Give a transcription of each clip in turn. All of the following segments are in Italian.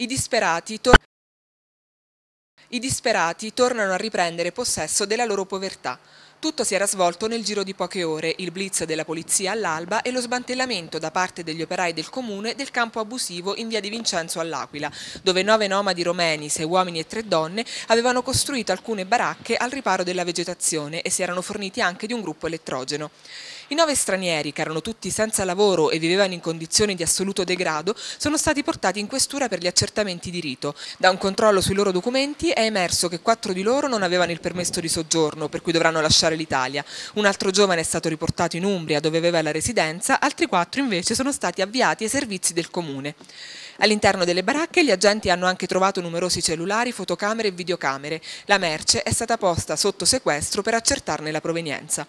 I disperati, tor I disperati tornano a riprendere possesso della loro povertà. Tutto si era svolto nel giro di poche ore, il blitz della polizia all'alba e lo sbantellamento da parte degli operai del comune del campo abusivo in via di Vincenzo all'Aquila, dove nove nomadi romeni, sei uomini e tre donne, avevano costruito alcune baracche al riparo della vegetazione e si erano forniti anche di un gruppo elettrogeno. I nove stranieri, che erano tutti senza lavoro e vivevano in condizioni di assoluto degrado, sono stati portati in questura per gli accertamenti di rito. Da un controllo sui loro documenti è emerso che quattro di loro non avevano il permesso di soggiorno, per cui dovranno lasciare lasciare l'Italia. Un altro giovane è stato riportato in Umbria dove aveva la residenza, altri quattro invece sono stati avviati ai servizi del comune. All'interno delle baracche gli agenti hanno anche trovato numerosi cellulari, fotocamere e videocamere. La merce è stata posta sotto sequestro per accertarne la provenienza.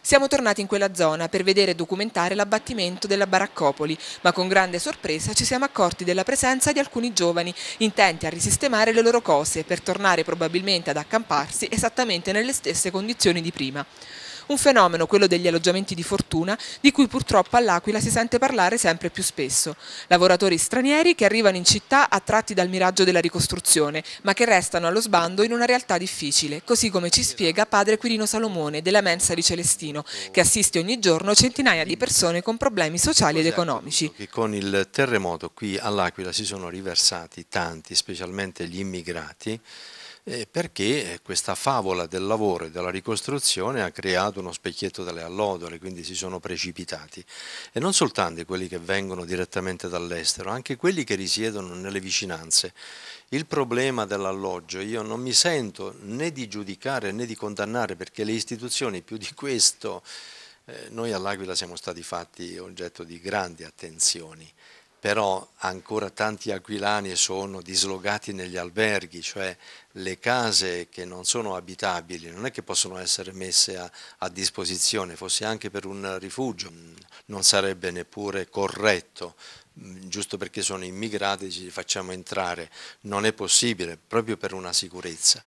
Siamo tornati in quella zona per vedere e documentare l'abbattimento della Baraccopoli, ma con grande sorpresa ci siamo accorti della presenza di alcuni giovani intenti a risistemare le loro cose per tornare probabilmente ad accamparsi esattamente nelle stesse condizioni di prima un fenomeno, quello degli alloggiamenti di fortuna, di cui purtroppo all'Aquila si sente parlare sempre più spesso. Lavoratori stranieri che arrivano in città attratti dal miraggio della ricostruzione, ma che restano allo sbando in una realtà difficile, così come ci spiega padre Quirino Salomone della mensa di Celestino, che assiste ogni giorno centinaia di persone con problemi sociali ed esatto, economici. Con il terremoto qui all'Aquila si sono riversati tanti, specialmente gli immigrati, perché questa favola del lavoro e della ricostruzione ha creato uno specchietto delle allodole, quindi si sono precipitati. E non soltanto quelli che vengono direttamente dall'estero, anche quelli che risiedono nelle vicinanze. Il problema dell'alloggio io non mi sento né di giudicare né di condannare perché le istituzioni più di questo, eh, noi all'Aquila siamo stati fatti oggetto di grandi attenzioni però ancora tanti aquilani sono dislogati negli alberghi, cioè le case che non sono abitabili non è che possono essere messe a, a disposizione, fosse anche per un rifugio, mm, non sarebbe neppure corretto mm, giusto perché sono immigrati ci facciamo entrare, non è possibile proprio per una sicurezza.